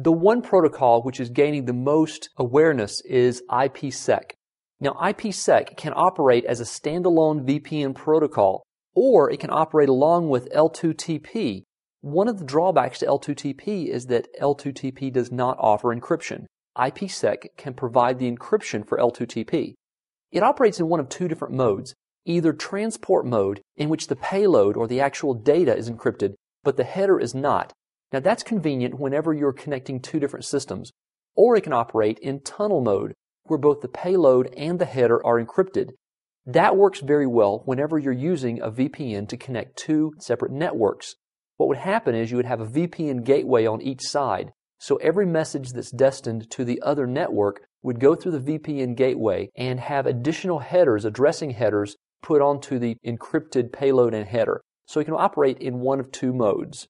The one protocol which is gaining the most awareness is IPsec. Now, IPsec can operate as a standalone VPN protocol, or it can operate along with L2TP. One of the drawbacks to L2TP is that L2TP does not offer encryption. IPsec can provide the encryption for L2TP. It operates in one of two different modes either transport mode, in which the payload or the actual data is encrypted, but the header is not, now that's convenient whenever you're connecting two different systems, or it can operate in tunnel mode, where both the payload and the header are encrypted. That works very well whenever you're using a VPN to connect two separate networks. What would happen is you would have a VPN gateway on each side, so every message that's destined to the other network would go through the VPN gateway and have additional headers, addressing headers, put onto the encrypted payload and header. So it can operate in one of two modes.